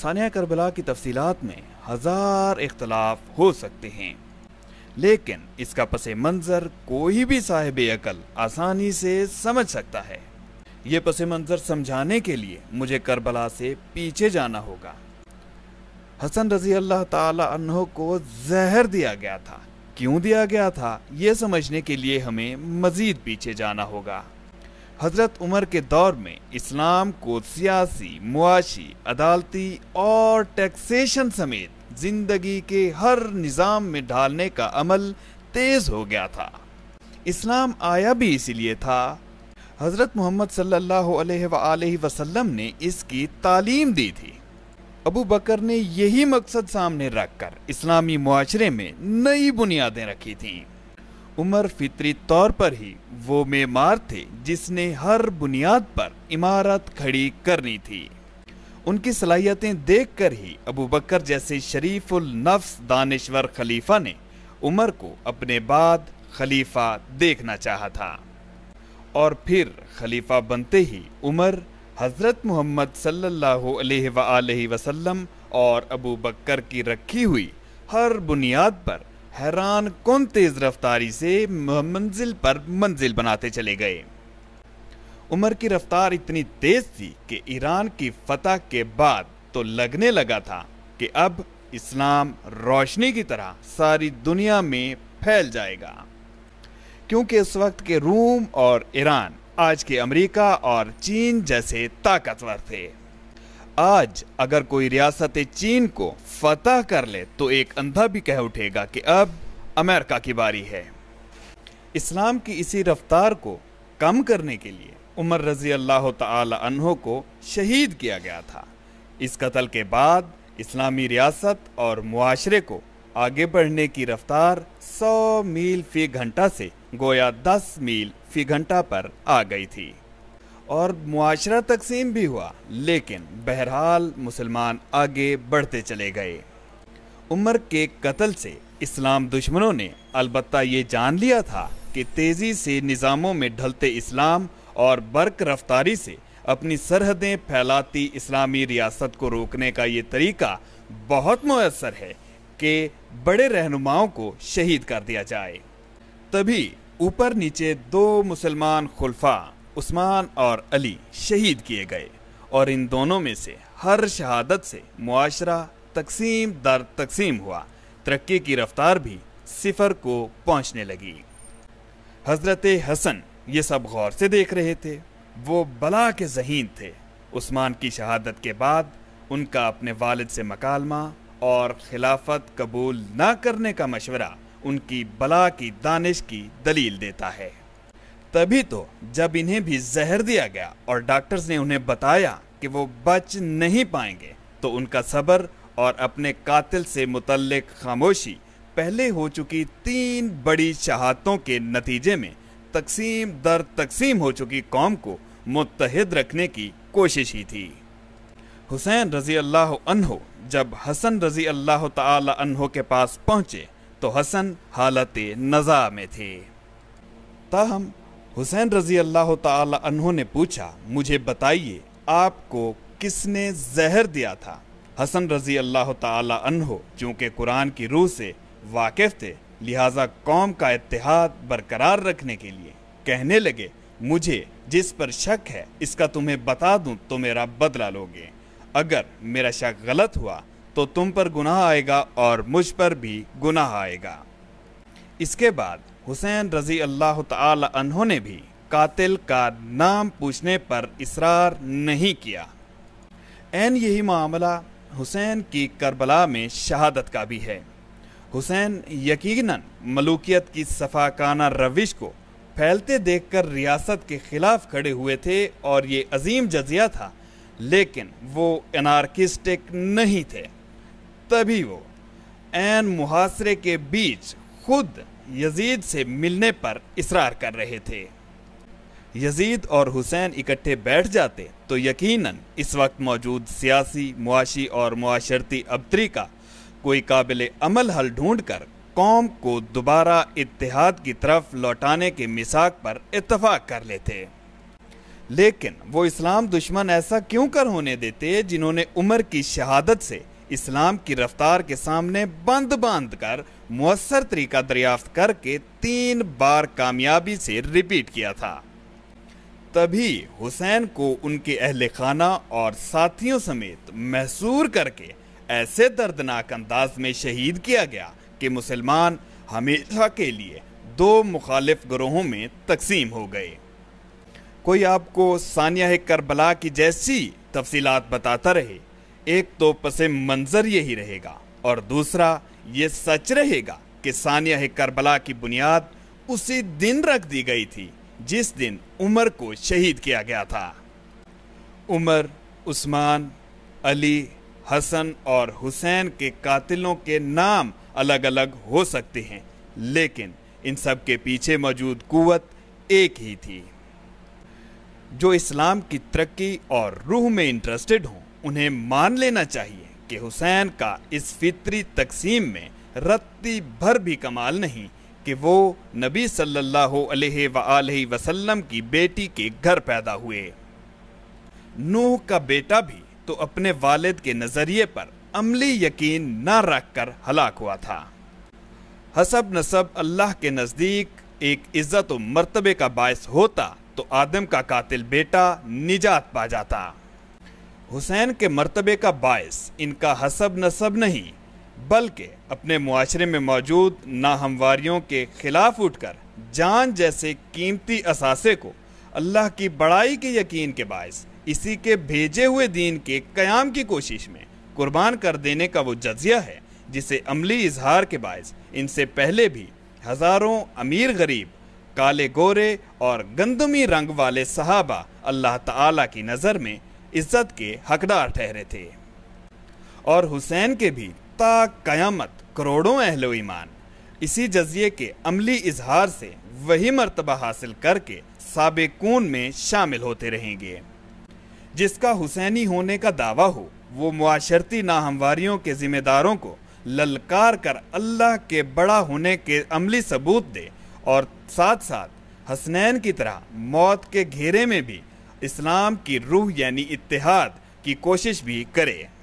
Sania Karbala की तफसीत में हज़ार इख्तलाफ हो सकते हैं लेकिन इसका पस मंज़र कोई भी साहिब अकल आसानी से समझ सकता है ये पस मंज़र समझाने के लिए मुझे करबला से पीछे जाना होगा हसन रजी अल्लाह तहों को जहर दिया गया था क्यों दिया गया था ये समझने के लिए हमें मज़ीद पीछे जाना होगा हजरत उमर के दौर में इस्लाम को सियासी मुआशी अदालती और टैक्सेशन समेत जिंदगी के हर निज़ाम में ढालने का अमल तेज हो गया था इस्लाम आया भी इसीलिए था हज़रत मोहम्मद सल्लल्लाहु अलैहि वसल्लम ने इसकी तालीम दी थी अबू बकर ने यही मकसद सामने रखकर इस्लामी मुआरे में नई बुनियादें रखी थीं उमर फितरी तौर पर ही वो मेमार थे जिसने हर बुनियाद पर इमारत खड़ी करनी थी उनकी सलाहियतें देखकर ही अबू बकर जैसे उल नफ्स दानश्वर खलीफा ने उमर को अपने बाद खलीफा देखना चाहा था और फिर खलीफा बनते ही उमर हज़रत मोहम्मद सल्ला वसलम वसल्लम और अबू बकर की रखी हुई हर बुनियाद पर हैरान कौन तेज रफ्तारी से मंजिल पर मंजिल बनाते चले गए उमर की रफ्तार इतनी तेज थी कि ईरान की फतह के बाद तो लगने लगा था कि अब इस्लाम रोशनी की तरह सारी दुनिया में फैल जाएगा क्योंकि उस वक्त के रूम और ईरान आज के अमेरिका और चीन जैसे ताकतवर थे आज अगर कोई रियासत चीन को फतह कर ले तो एक अंधा भी कह उठेगा कि अब अमेरिका की बारी है इस्लाम की इसी रफ्तार को कम करने के लिए उमर रजी अल्लाह तहों को शहीद किया गया था इस कत्ल के बाद इस्लामी रियासत और मुआरे को आगे बढ़ने की रफ्तार 100 मील फी घंटा से गोया 10 मील फी घंटा पर आ गई थी और मुआरा तकसीम भी हुआ लेकिन बहरहाल मुसलमान आगे बढ़ते चले गए उमर के कत्ल से इस्लाम दुश्मनों ने अलबत् ये जान लिया था कि तेज़ी से निज़ामों में ढलते इस्लाम और बर्क रफ्तारी से अपनी सरहदें फैलाती इस्लामी रियासत को रोकने का ये तरीका बहुत मयसर है कि बड़े रहनुमाओं को शहीद कर दिया जाए तभी ऊपर नीचे दो मुसलमान खुलफा उस्मान और अली शहीद किए गए और इन दोनों में से हर शहादत से मुआशरा तकसीम दर तकसीम हुआ तरक्की की रफ्तार भी सिफर को पहुंचने लगी हजरत हसन ये सब गौर से देख रहे थे वो बला के जहीन थे उस्मान की शहादत के बाद उनका अपने वालिद से मकालमा और खिलाफत कबूल ना करने का मशवरा उनकी बला की दानिश की दलील देता है तभी तो जब इन्हें भी जहर दिया गया और डॉक्टर्स ने उन्हें बताया कि वो बच नहीं पाएंगे तो उनका सब्र और अपने कातिल से मुतलक खामोशी पहले हो चुकी तीन बड़ी शहादतों के नतीजे में तकसीम दर तकसीम हो चुकी कौम को मुतहद रखने की कोशिश ही थी हुसैन रजी अल्लाह अनहो जब हसन रजी अल्लाह तहो के पास पहुंचे तो हसन हालत नज़ा में थे ताहम हुसैन रजी अल्लाह तहों ने पूछा मुझे बताइए आपको किसने जहर दिया था हसन रजी अल्लाह तहों चूँकि कुरान की रूह से वाकिफ थे लिहाजा कौम का इतिहाद बरकरार रखने के लिए कहने लगे मुझे जिस पर शक है इसका तुम्हें बता दूं तो मेरा बदला लोगे अगर मेरा शक गलत हुआ तो तुम पर गुनाह आएगा और मुझ पर भी गुनाह आएगा इसके बाद हुसैन रजी अल्लाह तहों ने भी कातिल का नाम पूछने पर इसरार नहीं किया एन यही मामला हुसैन की करबला में शहादत का भी है हुसैन यकीनन मलूकियत की सफाकाना रविश को फैलते देखकर रियासत के खिलाफ खड़े हुए थे और ये अजीम जजिया था लेकिन वो अनार्किस्टिक नहीं थे तभी वो एन मुहासरे के बीच खुद यजीद से मिलने पर इसरार कर रहे थे यजीद और हुसैन इकट्ठे बैठ जाते तो यकीनन इस वक्त मौजूद सियासी मुआशी और मुआशरती अबतरी का कोई काबिल अमल हल ढूंढ कर कौम को दोबारा इतिहाद की तरफ लौटाने के मिसाक पर इतफाक़ कर लेते लेकिन वो इस्लाम दुश्मन ऐसा क्यों कर होने देते जिन्होंने उमर की शहादत से इस्लाम की रफ्तार के सामने बंद बांध कर मुसर तरीका दरियाफ्त करके तीन बार कामयाबी से रिपीट किया था तभी हुसैन को उनके अहल खाना और साथियों समेत महसूर करके ऐसे दर्दनाक अंदाज में शहीद किया गया कि मुसलमान हमेशा के लिए दो मुखालिफ ग्रोहों में तकसीम हो गए कोई आपको सानिया करबला की जैसी तफसीलात बताता रहे एक तो पसे मंजर यही रहेगा और दूसरा ये सच रहेगा कि सानिया करबला की बुनियाद उसी दिन रख दी गई थी जिस दिन उमर को शहीद किया गया था उमर उस्मान अली हसन और हुसैन के कातिलों के नाम अलग अलग हो सकते हैं लेकिन इन सब के पीछे मौजूद कुवत एक ही थी जो इस्लाम की तरक्की और रूह में इंटरेस्टेड हों उन्हें मान लेना चाहिए कि हुसैन का इस फितरी तकसीम में रत्ती भर भी कमाल नहीं कि वो नबी सल्लल्लाहु अलैहि सल्ला वसल्लम की बेटी के घर पैदा हुए नूह का बेटा भी तो अपने वालिद के नज़रिए पर अमली यकीन न रख कर हलाक हुआ था हसब नसब अल्लाह के नज़दीक एक इज़्ज़त व मर्तबे का बायस होता तो आदम का कातिल बेटा निजात पा जाता हुसैन के मर्तबे का बायस इनका हसब नसब नहीं बल्कि अपने मुआरे में मौजूद नाहमवारियों के खिलाफ उठकर जान जैसे कीमती असासे को अल्लाह की बड़ाई के यकीन के बायस इसी के भेजे हुए दीन के क्याम की कोशिश में कुर्बान कर देने का वो जजिया है जिसे अमली इजहार के बायस इनसे पहले भी हज़ारों अमीर गरीब काले गोरे और गंदमी रंग वाले सहाबा अल्लाह ताला की नज़र में इज्जत के हकदार ठहरे थे और हुसैन के भी ता कयामत करोड़ों अहल ईमान इसी जजिए के अमली इजहार से वही मर्तबा हासिल करके सबकून में शामिल होते रहेंगे जिसका हुसैनी होने का दावा हो वो माशरती नाहमवारियों के जिम्मेदारों को ललकार कर अल्लाह के बड़ा होने के अमली सबूत दे और साथ साथ हसनैन की तरह मौत के घेरे में भी इस्लाम की रूह यानी इतिहाद की कोशिश भी करे